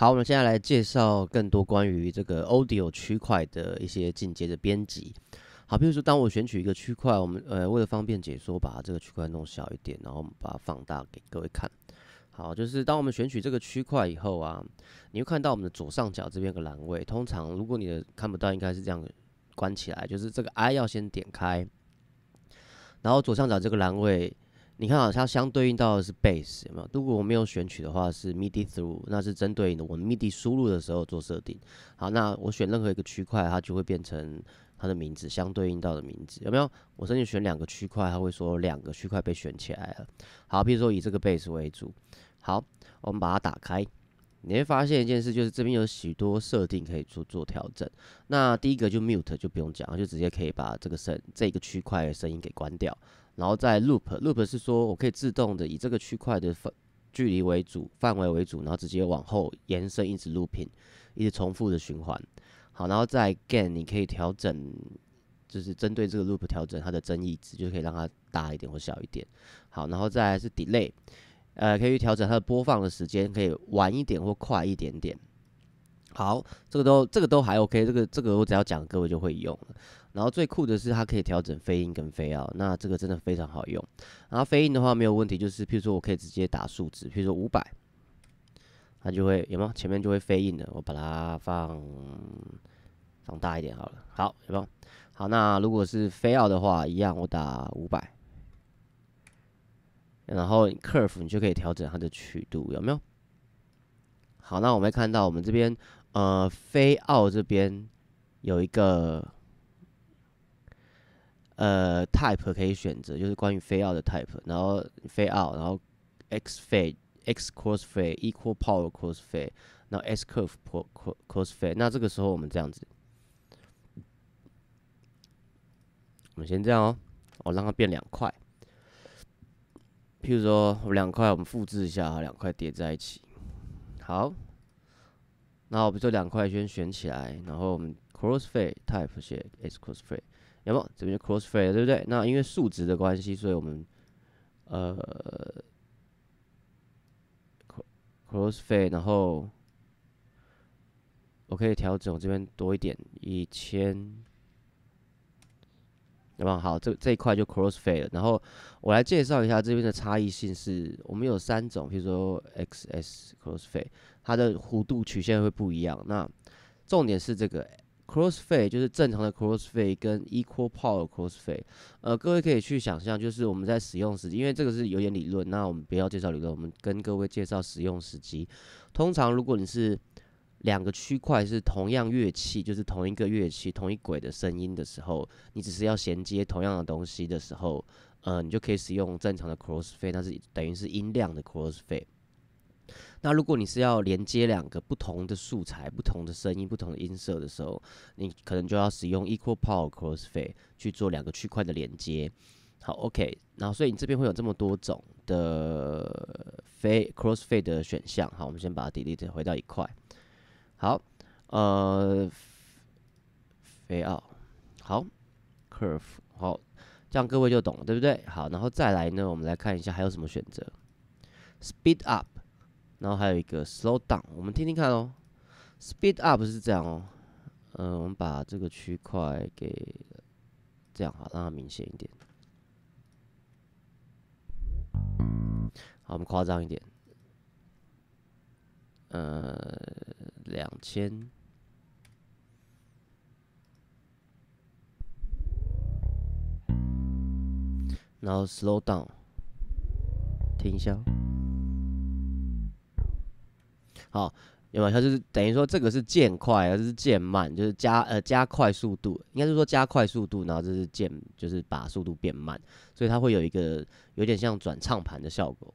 好，我们现在来介绍更多关于这个 audio 区块的一些进阶的编辑。好，比如说当我选取一个区块，我们呃为了方便解说，把这个区块弄小一点，然后我们把它放大给各位看。好，就是当我们选取这个区块以后啊，你会看到我们的左上角这边个栏位，通常如果你的看不到，应该是这样关起来，就是这个 I 要先点开，然后左上角这个栏位。你看，它相对应到的是 bass，有没有？如果我没有选取的话，是 midi through，那是针对我 midi 输入的时候做设定。好，那我选任何一个区块，它就会变成它的名字相对应到的名字，有没有？我甚至选两个区块，它会说两个区块被选起来了。好，譬如说以这个 bass 为主。好，我们把它打开，你会发现一件事，就是这边有许多设定可以做做调整。那第一个就 mute 就不用讲，就直接可以把这个声这个区块的声音给关掉。然后再 loop，loop 是说我可以自动的以这个区块的范距离为主、范围为主，然后直接往后延伸，一直 looping，一直重复的循环。好，然后再 gain，你可以调整，就是针对这个 loop 调整它的增益值，就可以让它大一点或小一点。好，然后再是 delay，呃，可以调整它的播放的时间，可以晚一点或快一点点。好，这个都这个都还 OK，这个这个我只要讲，各位就会用了。然后最酷的是，它可以调整飞音跟飞奥，那这个真的非常好用。然后飞音的话没有问题，就是比如说我可以直接打数字，比如说五百，它就会有没有前面就会飞音的，我把它放放大一点好了。好有没有？好，那如果是飞奥的话，一样我打五百，然后 curve 你就可以调整它的曲度，有没有？好，那我们看到我们这边，呃，飞奥这边有一个，呃，type 可以选择，就是关于飞奥的 type。然后飞奥，然后 x fade、x cross fade、equal power cross fade，然后 s curve cross fade。那这个时候我们这样子，我们先这样哦，哦，让它变两块。譬如说，两块，我们复制一下，两块叠在一起，好。那我们就两块先选起来，然后我们 cross f d e type 写 is cross f d e 有没？这边就 cross f d e 对不对？那因为数值的关系，所以我们呃 cross f d e 然后我可以调整这边多一点，一千。那么好，这这一块就 cross fade 了。然后我来介绍一下这边的差异性是，我们有三种，比如说 x s cross fade，它的弧度曲线会不一样。那重点是这个 cross fade，就是正常的 cross fade 跟 equal power cross fade。呃，各位可以去想象，就是我们在使用时机，因为这个是有点理论，那我们不要介绍理论，我们跟各位介绍使用时机。通常如果你是两个区块是同样乐器，就是同一个乐器、同一轨的声音的时候，你只是要衔接同样的东西的时候，呃，你就可以使用正常的 cross fade，但是等于是音量的 cross fade。那如果你是要连接两个不同的素材、不同的声音、不同的音色的时候，你可能就要使用 equal power cross fade 去做两个区块的连接。好，OK，然后所以你这边会有这么多种的 fade cross fade 的选项。好，我们先把 Delete 回到一块。好，呃，飞奥，好，curve，好，这样各位就懂，了，对不对？好，然后再来呢，我们来看一下还有什么选择，speed up，然后还有一个 slow down，我们听听看哦。speed up 是这样哦，嗯，我们把这个区块给这样好，让它明显一点。好，我们夸张一点，呃。两千，然后 slow down，听一下。好，有没有？它就是等于说这个是渐快，而是渐慢，就是加呃加快速度，应该是说加快速度，然后就是渐就是把速度变慢，所以它会有一个有点像转唱盘的效果。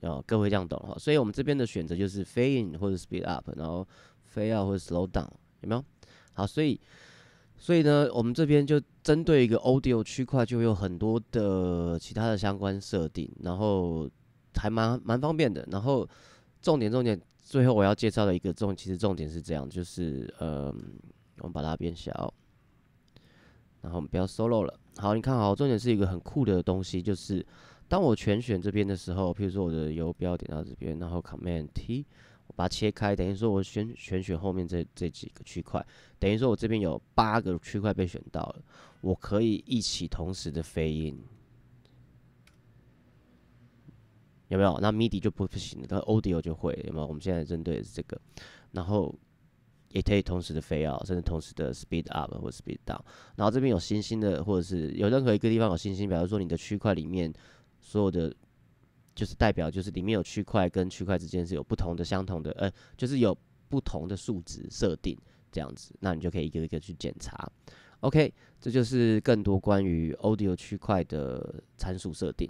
哦，各位这样懂哈？所以我们这边的选择就是 fade 或者 speed up，然后。非要或者 slow down 有没有？好，所以所以呢，我们这边就针对一个 audio 区块，就有很多的其他的相关设定，然后还蛮蛮方便的。然后重点重点，最后我要介绍的一个重，其实重点是这样，就是嗯，我们把它变小，然后我们不要 solo 了。好，你看好，重点是一个很酷的东西，就是当我全选这边的时候，譬如说我的游标点到这边，然后 command T。把它切开，等于说我选选选后面这这几个区块，等于说我这边有八个区块被选到了，我可以一起同时的飞音，有没有？那 MIDI 就不不行了，但 Audio 就会，有没有？我们现在针对的是这个，然后也可以同时的飞啊，甚至同时的 Speed Up 或 Speed Down，然后这边有星星的，或者是有任何一个地方有星星，比如说你的区块里面所有的。就是代表，就是里面有区块跟区块之间是有不同的相同的，呃，就是有不同的数值设定这样子，那你就可以一个一个去检查。OK，这就是更多关于 Audio 区块的参数设定。